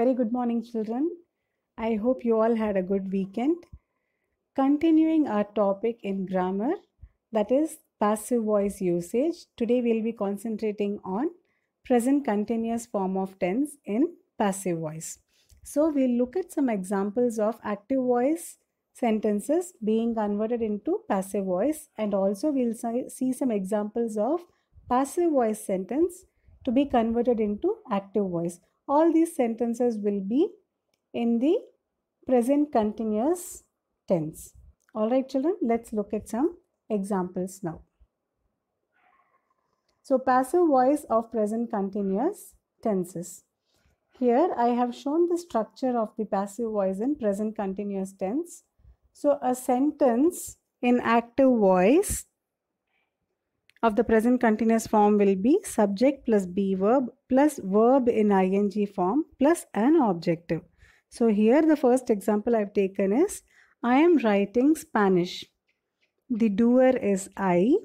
Very good morning, children. I hope you all had a good weekend. Continuing our topic in grammar, that is passive voice usage, today we'll be concentrating on present continuous form of tense in passive voice. So we'll look at some examples of active voice sentences being converted into passive voice and also we'll see some examples of passive voice sentence to be converted into active voice. All these sentences will be in the present continuous tense. Alright children, let's look at some examples now. So passive voice of present continuous tenses. Here I have shown the structure of the passive voice in present continuous tense. So a sentence in active voice of the present continuous form will be subject plus be verb plus verb in ing form plus an objective. So here the first example I've taken is I am writing Spanish. The doer is I.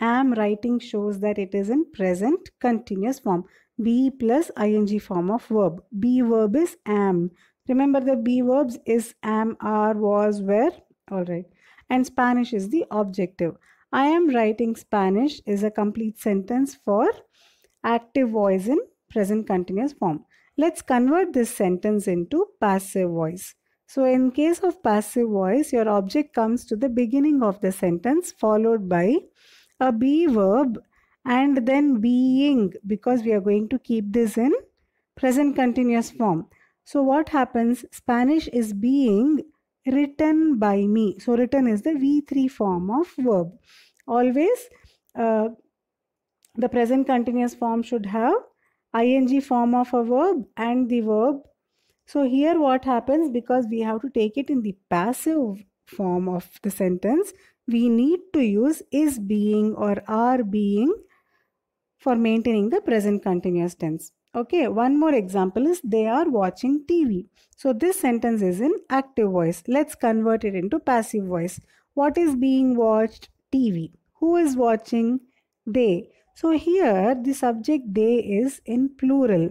Am writing shows that it is in present continuous form. Be plus ing form of verb. Be verb is am. Remember the be verbs is am, are, was, were. Alright. And Spanish is the objective. I am writing Spanish is a complete sentence for active voice in present continuous form. Let's convert this sentence into passive voice. So in case of passive voice, your object comes to the beginning of the sentence followed by a be verb and then being because we are going to keep this in present continuous form. So what happens? Spanish is being written by me. So written is the V3 form of verb. Always uh, the present continuous form should have ing form of a verb and the verb. So here what happens because we have to take it in the passive form of the sentence we need to use is being or are being for maintaining the present continuous tense. Okay, one more example is they are watching TV. So this sentence is in active voice. Let's convert it into passive voice. What is being watched? TV. Who is watching? They. So here the subject they is in plural.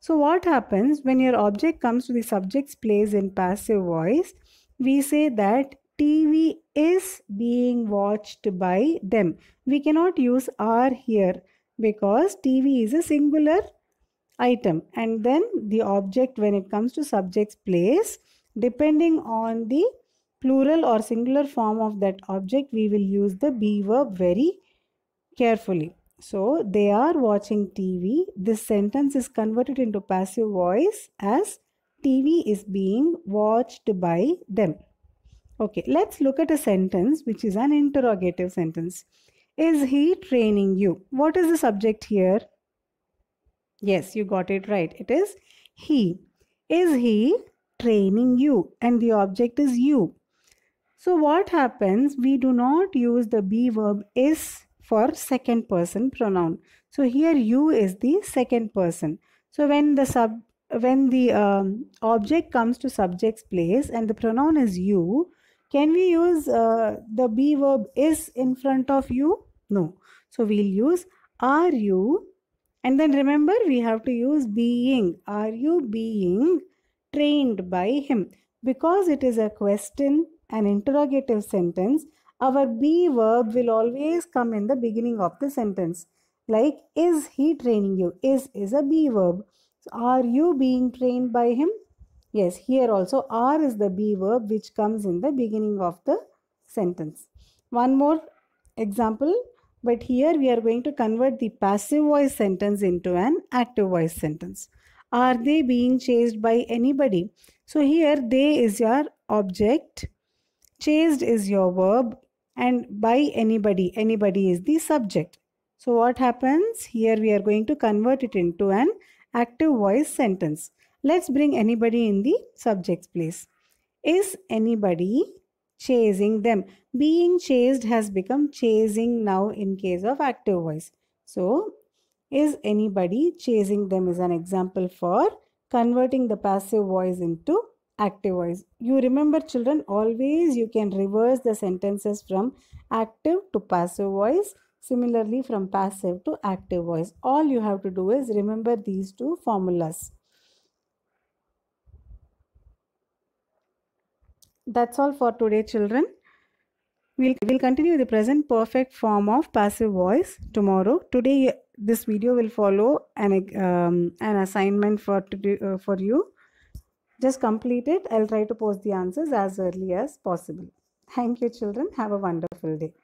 So what happens when your object comes to the subject's place in passive voice? We say that TV is being watched by them. We cannot use are here because TV is a singular item and then the object when it comes to subject's place depending on the plural or singular form of that object we will use the be verb very carefully so they are watching tv this sentence is converted into passive voice as tv is being watched by them okay let's look at a sentence which is an interrogative sentence is he training you what is the subject here Yes, you got it right. It is he. Is he training you? And the object is you. So what happens? We do not use the be verb is for second person pronoun. So here you is the second person. So when the sub when the um, object comes to subject's place and the pronoun is you, can we use uh, the be verb is in front of you? No. So we'll use are you and then remember, we have to use being. Are you being trained by him? Because it is a question, an interrogative sentence, our be verb will always come in the beginning of the sentence. Like, is he training you? Is is a be verb. So are you being trained by him? Yes, here also are is the be verb which comes in the beginning of the sentence. One more example but here we are going to convert the passive voice sentence into an active voice sentence. Are they being chased by anybody? So here they is your object, chased is your verb, and by anybody, anybody is the subject. So what happens? Here we are going to convert it into an active voice sentence. Let's bring anybody in the subject's place. Is anybody chasing them. Being chased has become chasing now in case of active voice. So, is anybody chasing them is an example for converting the passive voice into active voice. You remember children always you can reverse the sentences from active to passive voice. Similarly from passive to active voice. All you have to do is remember these two formulas. That's all for today children. We'll, we'll continue the present perfect form of passive voice tomorrow. Today this video will follow an, um, an assignment for, to do, uh, for you. Just complete it. I'll try to post the answers as early as possible. Thank you children. Have a wonderful day.